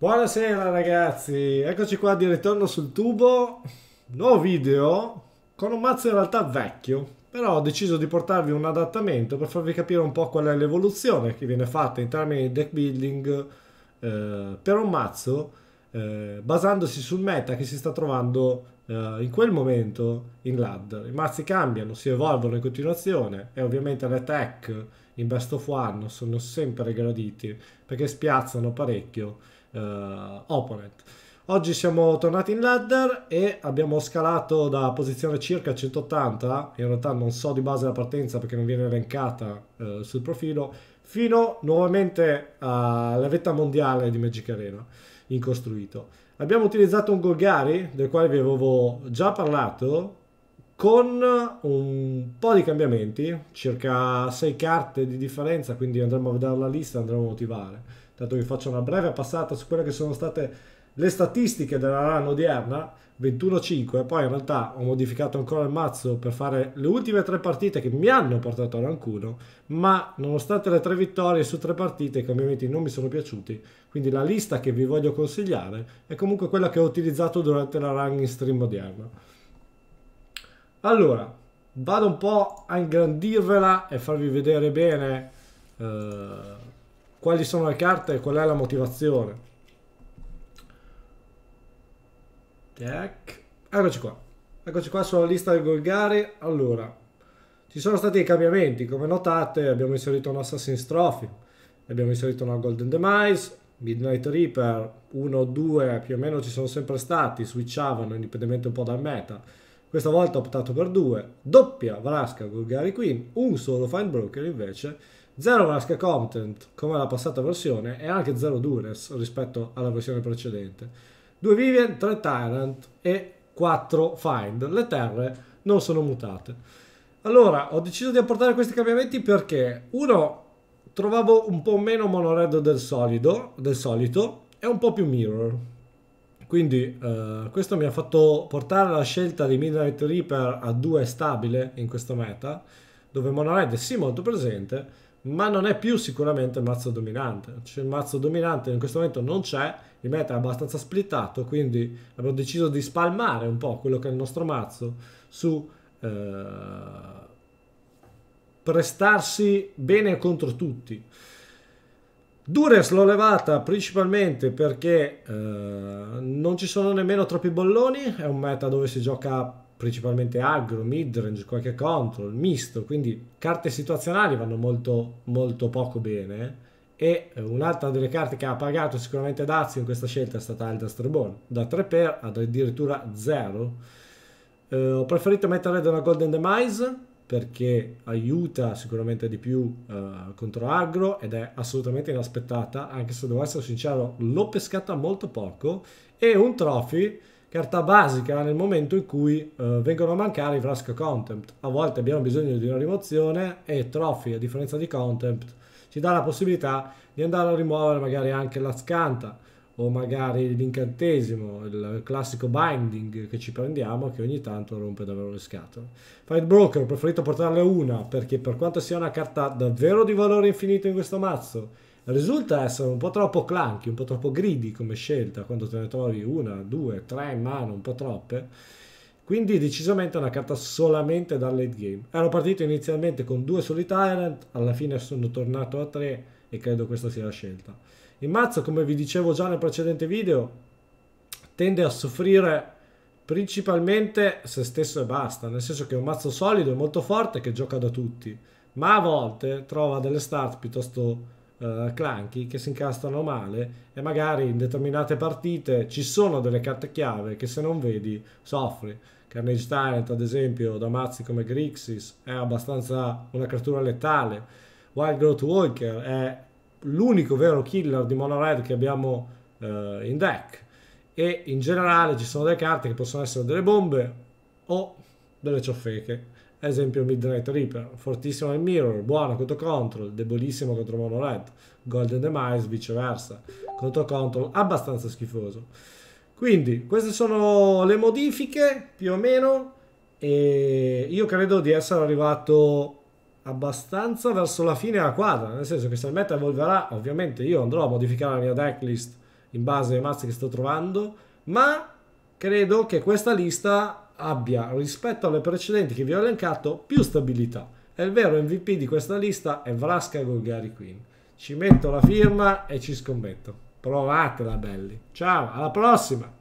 Buonasera ragazzi, eccoci qua di ritorno sul tubo, nuovo video con un mazzo in realtà vecchio, però ho deciso di portarvi un adattamento per farvi capire un po' qual è l'evoluzione che viene fatta in termini di deck building eh, per un mazzo eh, basandosi sul meta che si sta trovando eh, in quel momento in LAD. I mazzi cambiano, si evolvono in continuazione e ovviamente le tech in best of one sono sempre graditi perché spiazzano parecchio eh, opponent. Oggi siamo tornati in ladder e abbiamo scalato da posizione circa 180, in realtà non so di base la partenza perché non viene elencata eh, sul profilo, fino nuovamente alla vetta mondiale di Magic Arena in costruito. Abbiamo utilizzato un Golgari, del quale vi avevo già parlato, con un po' di cambiamenti, circa 6 carte di differenza, quindi andremo a vedere la lista andremo a motivare dato che faccio una breve passata su quelle che sono state le statistiche della run odierna, 21-5, poi in realtà ho modificato ancora il mazzo per fare le ultime tre partite che mi hanno portato a rank 1 ma nonostante le tre vittorie su tre partite i cambiamenti non mi sono piaciuti, quindi la lista che vi voglio consigliare è comunque quella che ho utilizzato durante la run in stream odierna. Allora, vado un po' a ingrandirvela e farvi vedere bene... Eh quali sono le carte e qual è la motivazione. Check. Eccoci qua. Eccoci qua sulla lista del Golgari. Allora, ci sono stati dei cambiamenti. Come notate abbiamo inserito un Assassin's Trophy, abbiamo inserito una Golden Demise, Midnight Reaper, 1 o 2 più o meno ci sono sempre stati, switchavano indipendentemente un po' dal meta. Questa volta ho optato per due, doppia Vraska Golgari Queen, un solo Find Broker invece Zero Mask Content, come la passata versione, e anche zero Duress rispetto alla versione precedente. 2 Vivian, 3 Tyrant e 4 Find. Le terre non sono mutate. Allora, ho deciso di apportare questi cambiamenti perché, uno, trovavo un po' meno monored del, solido, del solito e un po' più mirror. Quindi eh, questo mi ha fatto portare la scelta di Midnight Reaper a 2 stabile in questa meta, dove monored è sì molto presente, ma non è più sicuramente il mazzo dominante. Cioè, il mazzo dominante in questo momento non c'è, il meta è abbastanza splittato, quindi abbiamo deciso di spalmare un po' quello che è il nostro mazzo su eh, prestarsi bene contro tutti. Dures l'ho levata principalmente perché eh, non ci sono nemmeno troppi bolloni, è un meta dove si gioca principalmente aggro, midrange, qualche control, misto, quindi carte situazionali vanno molto, molto poco bene. E eh, un'altra delle carte che ha pagato sicuramente Dazio in questa scelta è stata Eldest Reborn, da 3 per ad addirittura 0. Eh, ho preferito mettere della Golden Demise perché aiuta sicuramente di più eh, contro aggro ed è assolutamente inaspettata, anche se devo essere sincero l'ho pescata molto poco e un trophy carta basica nel momento in cui eh, vengono a mancare i flask content. A volte abbiamo bisogno di una rimozione e Trophy, a differenza di content, ci dà la possibilità di andare a rimuovere magari anche la scanta o magari l'incantesimo, il classico binding che ci prendiamo che ogni tanto rompe davvero le scatole. Fight Broker, ho preferito portarle una perché per quanto sia una carta davvero di valore infinito in questo mazzo, risulta essere un po' troppo clunky, un po' troppo greedy come scelta quando te ne trovi una, due, tre in mano, un po' troppe. Quindi decisamente una carta solamente dal late game. Ero partito inizialmente con due soli Tyrant, alla fine sono tornato a tre e credo questa sia la scelta. Il mazzo, come vi dicevo già nel precedente video, tende a soffrire principalmente se stesso e basta, nel senso che è un mazzo solido e molto forte che gioca da tutti, ma a volte trova delle start piuttosto eh, clunky che si incastrano male e magari in determinate partite ci sono delle carte chiave che se non vedi soffri. Carnage Tyrant ad esempio da mazzi come Grixis è abbastanza una creatura letale, Wild Growth Walker è l'unico vero killer di Mono Red che abbiamo eh, in deck. E in generale ci sono delle carte che possono essere delle bombe o delle ciofeche. Ad esempio Midnight Reaper, fortissimo nel mirror, buono contro control, debolissimo contro Mono Red. Golden Demise viceversa, contro control abbastanza schifoso. Quindi queste sono le modifiche più o meno e io credo di essere arrivato abbastanza verso la fine della quadra, nel senso che se il meta evolverà, ovviamente io andrò a modificare la mia decklist in base ai mazzi che sto trovando, ma credo che questa lista abbia, rispetto alle precedenti che vi ho elencato, più stabilità. E il vero MVP di questa lista è Vraska Golgari Queen. Ci metto la firma e ci scommetto. Provatela, belli. Ciao, alla prossima!